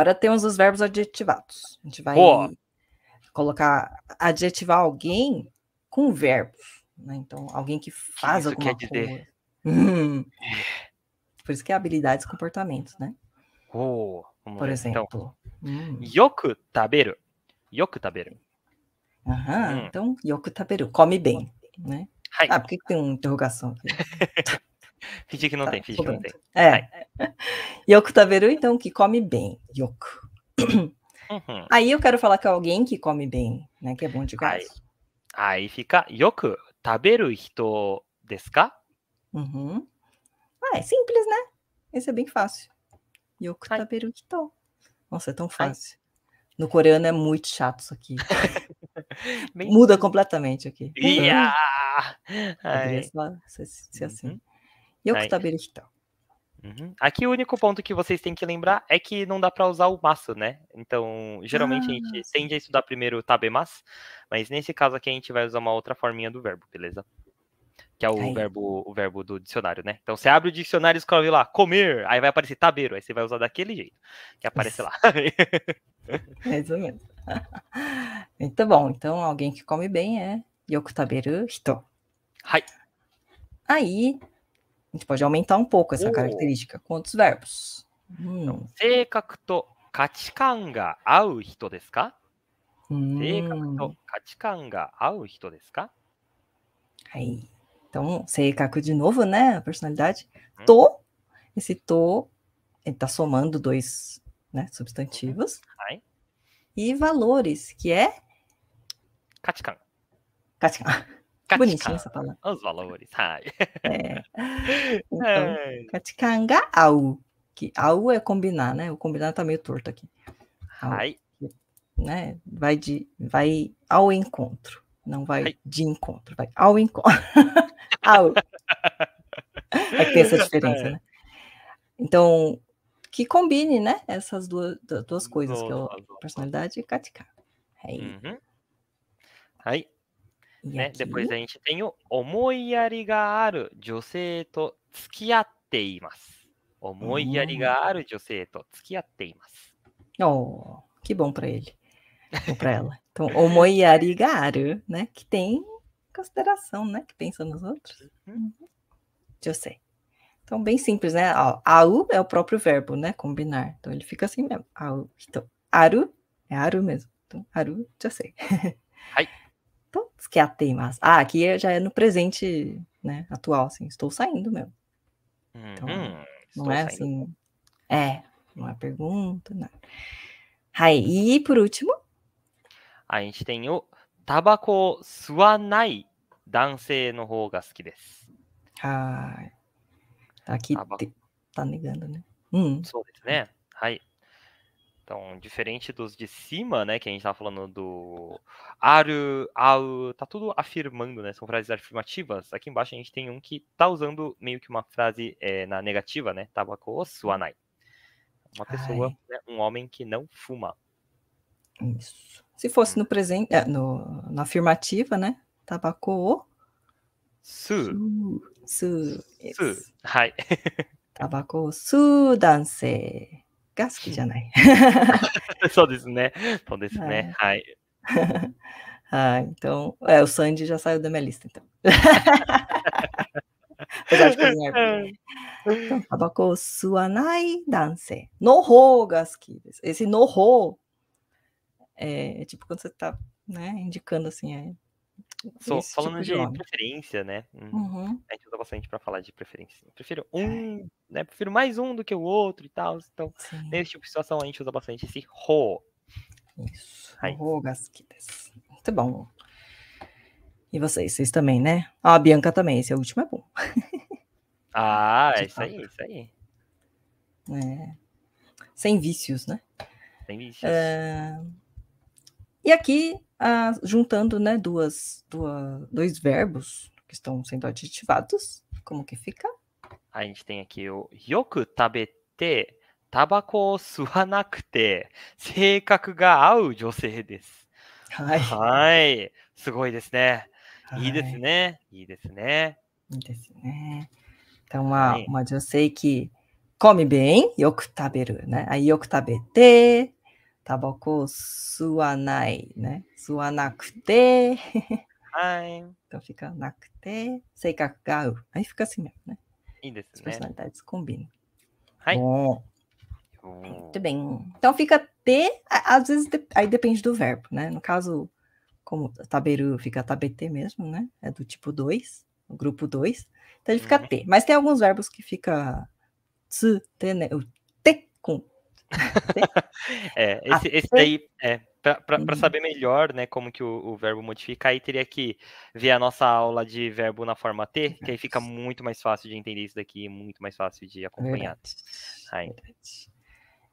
Agora temos os verbos adjetivados. A gente vai Boa. colocar adjetivar alguém com verbos. Né? Então, alguém que faz que alguma coisa. Hum. É. Por isso que é habilidades e comportamentos, né? Oh, Por ver, então. exemplo. Então. Hum. Yoku taberu. Yoku taberu. Aham, hum. então, yoku taberu. Come bem, né? Ah, por que tem uma interrogação aqui? Fiz que não tá, tem, finge que não tem. É. Ai. Yoku Taveru, então, que come bem. Yoku. Uhum. Aí eu quero falar que é alguém que come bem, né? Que é bom de casa. Aí, aí fica Yoku taberu Hito desu Uhum. Ah, é simples, né? Esse é bem fácil. Yoku Ai. Hito. Nossa, é tão fácil. Ai. No coreano é muito chato isso aqui. Muda completamente aqui. Yeah! Uhum. Ai. se, se assim. Uhum. よく食べる人。Uhum. É, então. Aqui o único ponto que vocês têm que lembrar é que não dá para usar o maço, né? Então, geralmente ah. a gente ah. tende a estudar primeiro o tabemas, mas nesse caso aqui a gente vai usar uma outra forminha do verbo, beleza? Que é o verbo o verbo do dicionário, né? Então você abre o dicionário e escreve lá comer, aí vai aparecer tabeiro, aí você vai usar daquele jeito que aparece lá. Mais ou menos. Muito bom. Então, alguém que come bem é yoku taberu hito. Aí, a gente pode aumentar um pouco essa uh. característica com outros verbos. Hum. 性格と価値観が合う人ですか、うん、性格と価値観が合う人ですか hum. Aí. Então, seikaku de novo, né? A personalidade. Hum. To. Esse to, ele tá somando dois né, substantivos. Uhum. E valores, que é... Kachikan. Kachikan bonitinha essa palavra. Os valores. Ai. É. Então, katikanga au. Que au é combinar, né? O combinar tá meio torto aqui. Au, Ai. Né? Vai, de, vai ao encontro. Não vai Ai. de encontro, vai ao encontro. au. É que tem essa diferença, é. né? Então, que combine, né? Essas duas, duas coisas, Nossa. que é personalidade e katikanga. Aí. É uhum. Aí, né? Depois a gente tem o Omoiari ga to to Oh, que bom para ele. Bom para ela. Então, né? Que tem consideração, né? Que pensa nos outros. Uhum. uhum. Josei. Então, bem simples, né? Ó, au é o próprio verbo, né? Combinar. Então, ele fica assim mesmo. Au. Então, aru é aru mesmo. Então, aru, já sei. Ai que é a mas. Ah, aqui é, já é no presente né, atual, assim. Estou saindo mesmo. Então, uhum, não é saindo. assim. É, não é pergunta, não. Aí, e por último. A gente tem o tabaco o suanai dansei no suki desu. Ah, aqui tá negando, né? Hum. Né? Então, diferente dos de cima, né, que a gente estava tá falando do aru, au, tá tudo afirmando, né, são frases afirmativas. Aqui embaixo a gente tem um que tá usando meio que uma frase é, na negativa, né, tabako suanai. Uma pessoa, né, um homem que não fuma. Isso. Se fosse hum. no presente, é, no, na afirmativa, né, tabaco o su. Su. Su. su. Yes. su dansei só né, então. o Sandy já saiu da minha lista, então. então, tabaco suanai dance. Noho gaskides. Esse noho é, é tipo quando você está né, indicando assim, é So, falando tipo de, de preferência, né? Hum, uhum. A gente usa bastante para falar de preferência. Eu prefiro um, é. né? Prefiro mais um do que o outro e tal. Então, Sim. nesse tipo de situação, a gente usa bastante esse ro. Isso. Rogasquitas. Muito bom. E vocês, vocês também, né? Ah, a Bianca também, esse é último é bom. ah, é isso aí, isso aí. É. Sem vícios, né? Sem vícios. E aqui, ah, juntando né, duas, duas, dois verbos que estão sendo adjetivados, como que fica? A gente tem aqui o yoku tabete タバコを吸わなくて、性格が合う女性です。はい。はい。すごいですね。いいですね。いいですね。いいですね。Então, uma, uma 女性 que come bem, よく食べる、né? Aí, よく食べて、タバコを吸わないね。吸わなくて。はい。Então né? fica なくて、性格が合う。Aí fica assim mesmo, né? いいですね。As né? personalidades combinam. はい。Bom. Muito bem. Então fica T, às vezes aí depende do verbo, né? No caso, como taberu fica tabete mesmo, né? É do tipo 2, grupo 2. Então ele fica uhum. T. Mas tem alguns verbos que fica tsu, t, né? O T com é, esse, esse daí, é, para uhum. saber melhor né, como que o, o, verbo modifica, aí teria que ver a nossa aula de verbo na forma T, que aí fica muito mais fácil de entender isso daqui, muito mais fácil de acompanhar. Aí.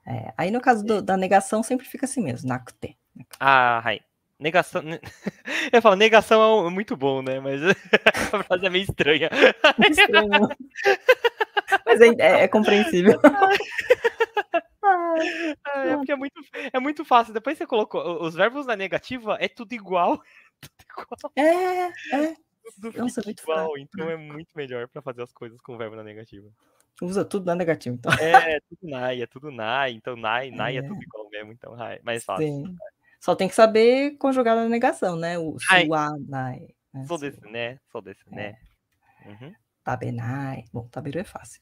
É, aí no caso do, da negação, sempre fica assim mesmo, nakute. Ah, aí. Negação. Né, eu falo, negação é, é muito bom, né? Mas a frase é meio estranha. É estranho. Mas é, é, é compreensível. É, porque é muito, é muito fácil. Depois você colocou os verbos na negativa, é tudo igual. Tudo igual. É, é. Tudo Nossa, é muito igual, fraco. então é muito melhor para fazer as coisas com verbo na negativa. Usa tudo na negativa, então. É, é tudo nai, é tudo nai. Então, nai, nai é, é tudo igual mesmo, então, nai. Mais fácil. Sim. Só tem que saber conjugar na negação, né? O sua, nai. Né? Sou desse, né? Sou desse, é. né? Uhum. Tabenai. Bom, taberu é fácil.